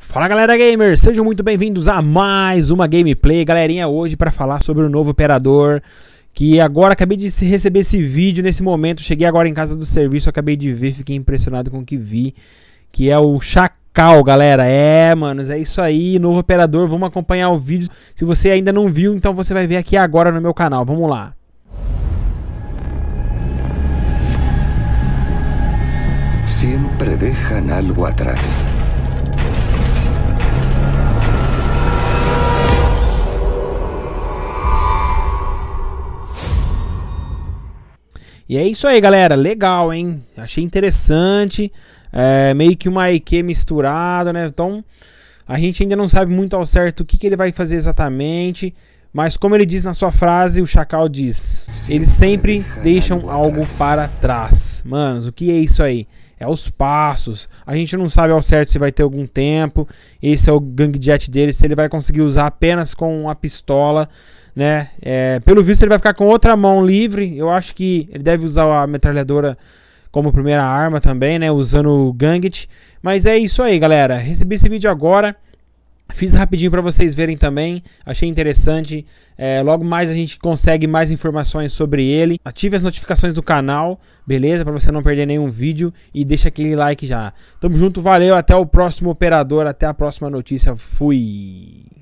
Fala galera gamer, sejam muito bem-vindos a mais uma gameplay, galerinha, hoje para falar sobre o novo operador que agora acabei de receber esse vídeo nesse momento, cheguei agora em casa do serviço, acabei de ver, fiquei impressionado com o que vi, que é o Chacal, galera. É, manos, é isso aí, novo operador, vamos acompanhar o vídeo. Se você ainda não viu, então você vai ver aqui agora no meu canal. Vamos lá. Sempre deixam algo atrás. E é isso aí, galera. Legal, hein? Achei interessante. É, meio que uma IQ misturada, né? Então, a gente ainda não sabe muito ao certo o que, que ele vai fazer exatamente. Mas como ele diz na sua frase, o Chacal diz: eles sempre deixam algo para trás. Manos, o que é isso aí? É os passos. A gente não sabe ao certo se vai ter algum tempo. Esse é o gang jet dele, se ele vai conseguir usar apenas com a pistola, né? É, pelo visto ele vai ficar com outra mão livre. Eu acho que ele deve usar a metralhadora como primeira arma também, né? Usando o Gambit. Mas é isso aí, galera. Recebi esse vídeo agora. Fiz rapidinho para vocês verem também, achei interessante. É, logo mais a gente consegue mais informações sobre ele. Ative as notificações do canal, beleza? Para você não perder nenhum vídeo e deixa aquele like já. Tamo junto, valeu, até o próximo operador, até a próxima notícia. Fui.